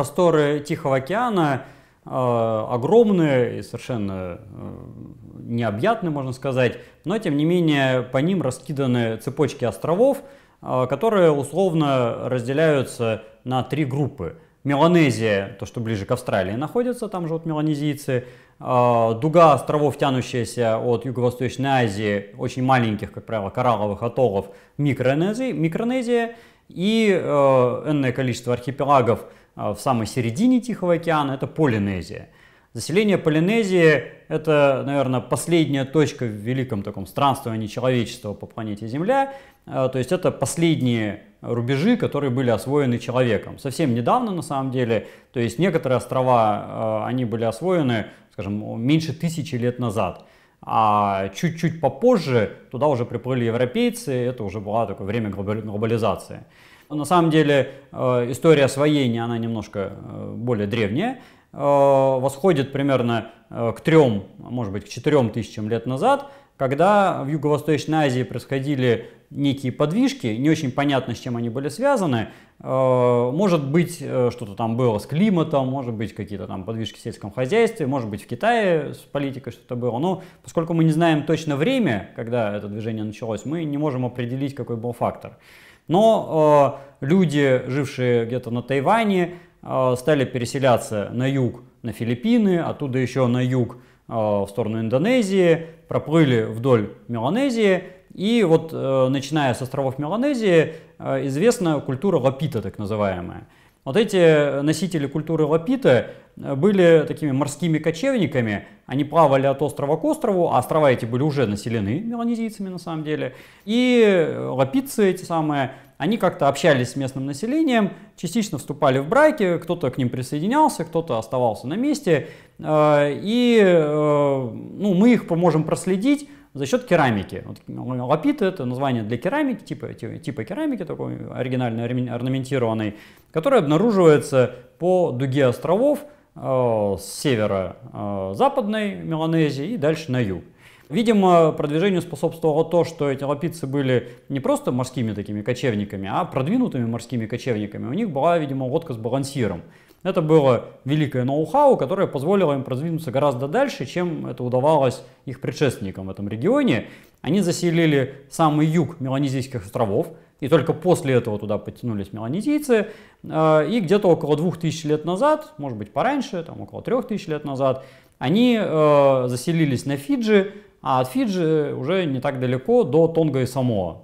просторы Тихого океана э, огромные и совершенно э, необъятны, можно сказать, но тем не менее по ним раскиданы цепочки островов, э, которые условно разделяются на три группы. Меланезия, то, что ближе к Австралии находится, там живут меланезийцы. Дуга островов, тянущаяся от Юго-Восточной Азии, очень маленьких, как правило, коралловых атоллов, микронезии, микронезия и энное количество архипелагов – Э, в самой середине Тихого океана, это Полинезия. Заселение Полинезии – это, наверное, последняя точка в великом таком странствовании человечества по планете Земля. Э, то есть это последние рубежи, которые были освоены человеком. Совсем недавно, на самом деле, то есть некоторые острова, э, они были освоены, скажем, меньше тысячи лет назад. А чуть-чуть попозже туда уже приплыли европейцы, это уже было такое время глобализации. На самом деле э, история освоения, она немножко э, более древняя, э, восходит примерно к трем, может быть, к четырем тысячам лет назад, когда в Юго-Восточной Азии происходили некие подвижки, не очень понятно, с чем они были связаны. Может быть, что-то там было с климатом, может быть, какие-то там подвижки в сельском хозяйстве, может быть, в Китае с политикой что-то было. Но поскольку мы не знаем точно время, когда это движение началось, мы не можем определить, какой был фактор. Но э, люди, жившие где-то на Тайване, э, стали переселяться на юг, на Филиппины, оттуда еще на юг э, в сторону Индонезии, проплыли вдоль Меланезии. И вот э, начиная с островов Меланезии э, известна культура лапита так называемая. Вот эти э, носители культуры лапита э, были такими морскими кочевниками. Они плавали от острова к острову, а острова эти были уже населены меланезийцами на самом деле. И э, лапицы эти самые, они как-то общались с местным населением, частично вступали в браки, кто-то к ним присоединялся, кто-то оставался на месте. И ну, мы их поможем проследить за счет керамики. Вот, ну, лапит — это название для керамики, типа, типа керамики, такой оригинально орнаментированной, которая обнаруживается по дуге островов э, с севера э, западной Меланезии и дальше на юг. Видимо, продвижению способствовало то, что эти лапицы были не просто морскими такими кочевниками, а продвинутыми морскими кочевниками. У них была, видимо, лодка с балансиром. Это было великое ноу-хау, которое позволило им продвинуться гораздо дальше, чем это удавалось их предшественникам в этом регионе. Они заселили самый юг Меланезийских островов, и только после этого туда подтянулись меланезийцы. Э, и где-то около 2000 лет назад, может быть пораньше, там около 3000 лет назад, они э, заселились на Фиджи, а от Фиджи уже не так далеко до Тонга и Самоа.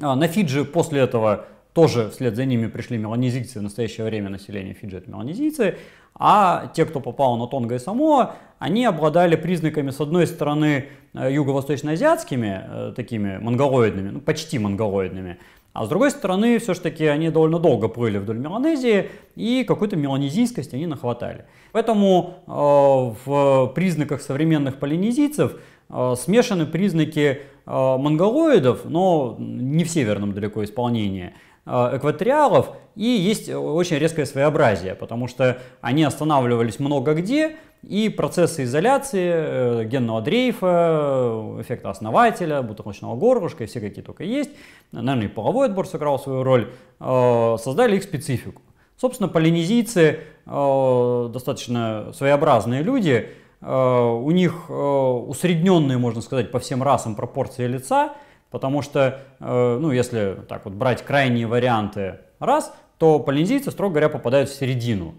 А, на Фиджи после этого тоже вслед за ними пришли меланезийцы, в настоящее время население Фиджи это меланезийцы, а те, кто попал на Тонга и Самоа, они обладали признаками, с одной стороны, э, юго-восточноазиатскими, э, такими монголоидными, ну, почти монголоидными, а с другой стороны, все-таки они довольно долго плыли вдоль Меланезии, и какую-то меланезийскость они нахватали. Поэтому э, в признаках современных полинезийцев Э, смешаны признаки э, монголоидов, но не в северном далеко исполнении, э, экваториалов, и есть очень резкое своеобразие, потому что они останавливались много где, и процессы изоляции, генного дрейфа, эффекта основателя, бутылочного горлышка и все какие только есть, наверное, и половой отбор сыграл свою роль, создали их специфику. Собственно, полинезийцы достаточно своеобразные люди, Э, у них э, усредненные, можно сказать, по всем расам пропорции лица, потому что, э, ну, если так вот брать крайние варианты рас, то полинезийцы, строго говоря, попадают в середину,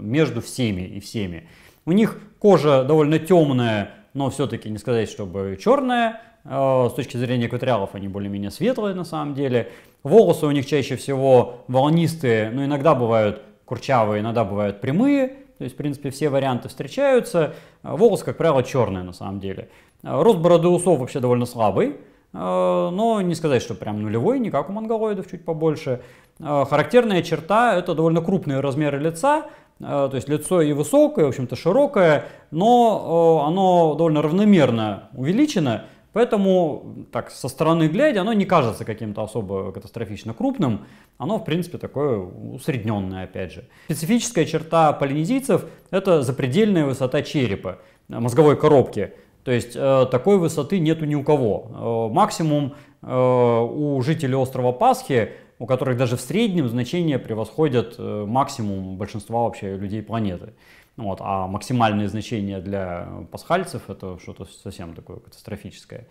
между всеми и всеми. У них кожа довольно темная, но все-таки не сказать, чтобы черная. С точки зрения экваториалов они более-менее светлые на самом деле. Волосы у них чаще всего волнистые, но иногда бывают курчавые, иногда бывают прямые. То есть, в принципе, все варианты встречаются. А, волос, как правило, черные на самом деле. А, рост бороды усов вообще довольно слабый. А, но не сказать, что прям нулевой, не как у монголоидов, чуть побольше. Характерная черта – это довольно крупные размеры лица, то есть лицо и высокое, в общем-то широкое, но оно довольно равномерно увеличено, Поэтому, так, со стороны глядя, оно не кажется каким-то особо катастрофично крупным. Оно, в принципе, такое усредненное, опять же. Специфическая черта полинезийцев – это запредельная высота черепа, э, мозговой коробки. То есть э, такой высоты нету ни у кого. Э, максимум э, у жителей острова Пасхи, у которых даже в среднем значения превосходят э, максимум большинства вообще людей планеты. Вот, а максимальные значения для пасхальцев это что-то совсем такое катастрофическое.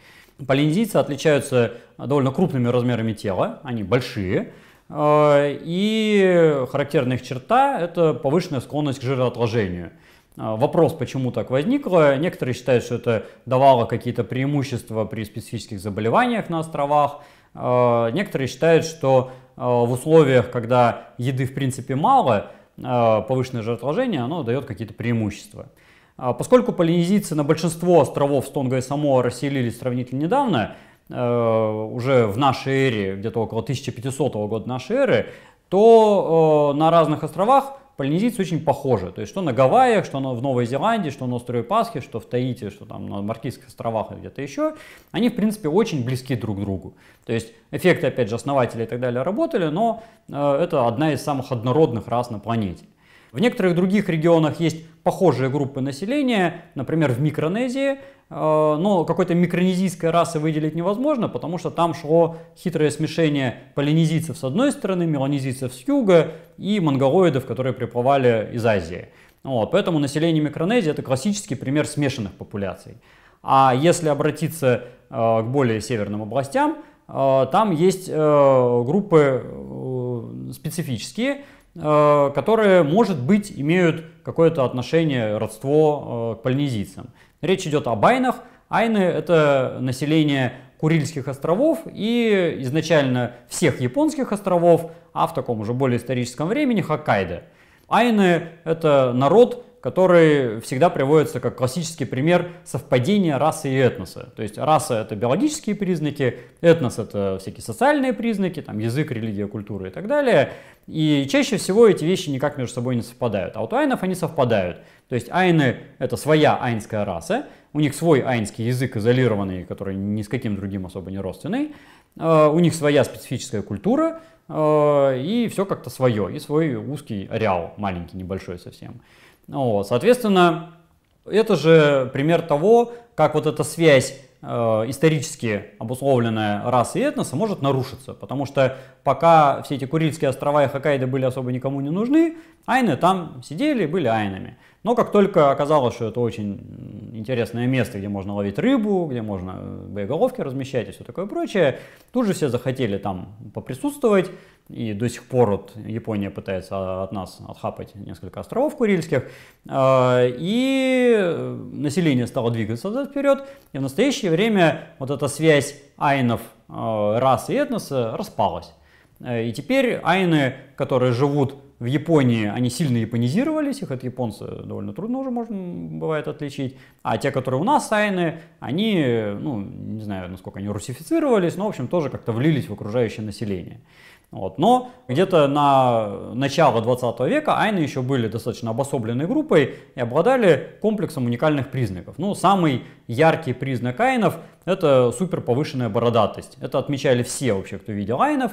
Полинезийцы отличаются довольно крупными размерами тела, они большие, э, и характерная их черта – это повышенная склонность к жироотложению. Э, вопрос, почему так возникло. Некоторые считают, что это давало какие-то преимущества при специфических заболеваниях на островах. Э, некоторые считают, что в условиях, когда еды в принципе мало, а, повышенное жертвложение, оно дает какие-то преимущества. А, поскольку полинезийцы на большинство островов Стонга и Самоа расселились сравнительно недавно, э, уже в нашей эре, где-то около 1500 года нашей эры, то э, на разных островах полинезийцы очень похожи. То есть, что на Гавайях, что на в Новой Зеландии, что на острове Пасхи, что в Таити, что там на Маркизских островах и где-то еще. Они, в принципе, очень близки друг к другу. То есть, эффекты, опять же, основателей и так далее работали, но э, это одна из самых однородных рас на планете. В некоторых других регионах есть похожие группы населения, например, в Микронезии, э, но какой-то микронезийской расы выделить невозможно, потому что там шло хитрое смешение полинезийцев с одной стороны, меланезийцев с юга и монголоидов, которые приплывали из Азии. Вот, поэтому население Микронезии это классический пример смешанных популяций. А если обратиться э, к более северным областям, э, там есть группы специфические, Э, которые, может быть, имеют какое-то отношение, родство э, к полинезийцам. Речь идет о байнах. Айны – это население Курильских островов и изначально всех японских островов, а в таком уже более историческом времени Хоккайдо. Айны – это народ, который всегда приводится как классический пример совпадения расы и этноса. То есть раса — это биологические признаки, этнос — это всякие социальные признаки, там язык, религия, культура и так далее. И чаще всего эти вещи никак между собой не совпадают. А вот у айнов они совпадают. То есть айны — это своя айнская раса, у них свой айнский язык изолированный, который ни с каким другим особо не родственный, э, у них своя специфическая культура, э, и все как-то свое, и свой узкий ареал, маленький, небольшой совсем. Вот, соответственно, это же пример того, как вот эта связь э, исторически обусловленная раса и этноса может нарушиться, потому что пока все эти Курильские острова и Хоккайдо были особо никому не нужны, айны там сидели и были айнами. Но как только оказалось, что это очень интересное место, где можно ловить рыбу, где можно э, боеголовки размещать и все такое прочее, тут же все захотели там поприсутствовать. И до сих пор вот Япония пытается от нас отхапать несколько островов Курильских. А, и э, население стало двигаться вперед. И в настоящее время вот эта связь айнов, э, расы и этноса распалась. Э, и теперь айны, которые живут в Японии, они сильно японизировались, их от японца довольно трудно уже можно бывает отличить. А те, которые у нас айны, они, ну, не знаю, насколько они русифицировались, но, в общем, тоже как-то влились в окружающее население. Вот. Но где-то на начало 20 века айны еще были достаточно обособленной группой и обладали комплексом уникальных признаков. Ну, самый яркий признак айнов – это супер повышенная бородатость. Это отмечали все вообще, кто видел айнов.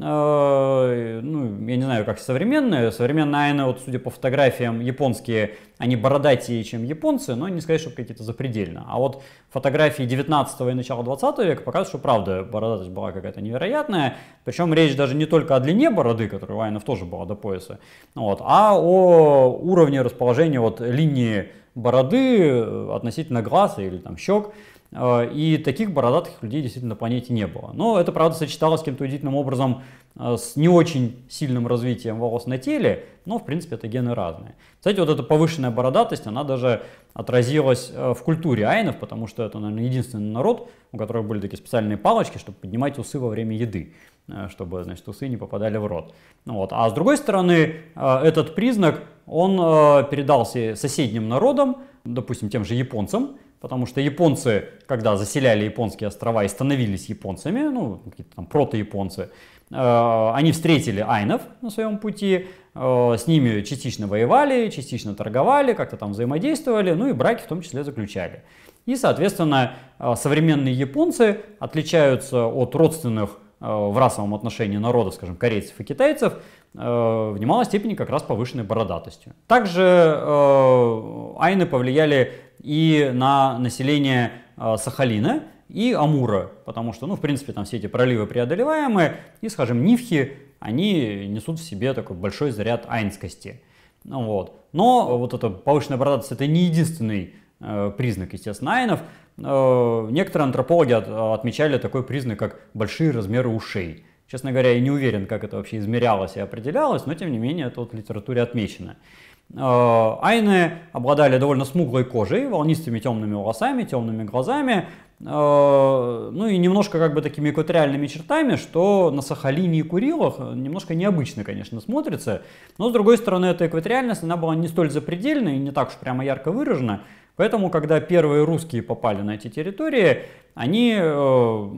Э, ну, я не знаю, как современные. Современные айны, вот судя по фотографиям, японские, они бородатее, чем японцы, но не сказать, что какие-то запредельно. А вот фотографии 19 и начала 20 века показывают, что правда бородатость была какая-то невероятная. Причем речь даже не только о длине бороды, которая у айнов тоже была до пояса, вот, а о уровне расположения вот линии бороды э, относительно глаза или там щек. Э, и таких бородатых людей действительно на планете не было. Но это, правда, сочеталось каким-то удивительным образом э, с не очень сильным развитием волос на теле, но, в принципе, это гены разные. Кстати, вот эта повышенная бородатость, она даже отразилась э, в культуре айнов, потому что это, наверное, единственный народ, у которого были такие специальные палочки, чтобы поднимать усы во время еды чтобы, значит, усы не попадали в рот. Ну вот. А с другой стороны, этот признак, он передался соседним народам, допустим, тем же японцам, Потому что японцы, когда заселяли японские острова и становились японцами, ну, какие-то там прото-японцы, э, они встретили айнов на своем пути, э, с ними частично воевали, частично торговали, как-то там взаимодействовали, ну и браки в том числе заключали. И, соответственно, э, современные японцы отличаются от родственных Э, в расовом отношении народов, скажем, корейцев и китайцев, э, в немалой степени как раз повышенной бородатостью. Также э, айны повлияли и на население Сахалина и Амура, потому что, ну, в принципе, там все эти проливы преодолеваемые, и, скажем, нивхи, они несут в себе такой большой заряд айнскости. Вот. Но вот эта повышенная бородатость – это не единственный признак, естественно, айнов. Э, некоторые антропологи отмечали такой признак, как большие размеры ушей. Честно говоря, я не уверен, как это вообще измерялось и определялось, но тем не менее это вот в литературе отмечено. Э, айны обладали довольно смуглой кожей, волнистыми темными волосами, темными глазами, э, ну и немножко как бы такими экваториальными чертами, что на Сахалине и Курилах немножко необычно, конечно, смотрится, но с другой стороны эта экваториальность, она была не столь запредельной, не так уж прямо ярко выражена, Поэтому, когда первые русские попали на эти территории, они э,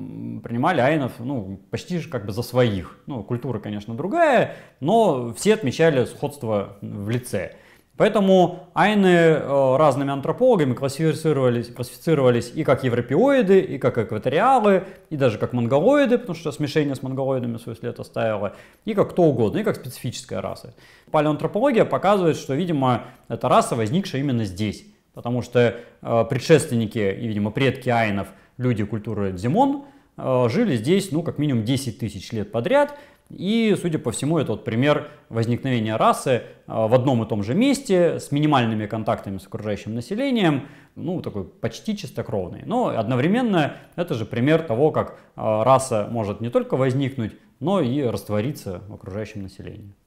принимали айнов ну, почти же как бы за своих. Ну, культура, конечно, другая, но все отмечали сходство в лице. Поэтому айны э, разными антропологами классифицировались, классифицировались и как европеоиды, и как экваториалы, и даже как монголоиды, потому что смешение с монголоидами свой след оставило, и как кто угодно, и как специфическая раса. Палеоантропология показывает, что, видимо, эта раса возникшая именно здесь потому что э, предшественники и, видимо, предки айнов, люди культуры Дзимон, э, жили здесь, ну, как минимум 10 тысяч лет подряд, и, судя по всему, это вот пример возникновения расы э, в одном и том же месте, с минимальными контактами с окружающим населением, ну, такой почти чистокровный. Но одновременно это же пример того, как э, раса может не только возникнуть, но и раствориться в окружающем населении.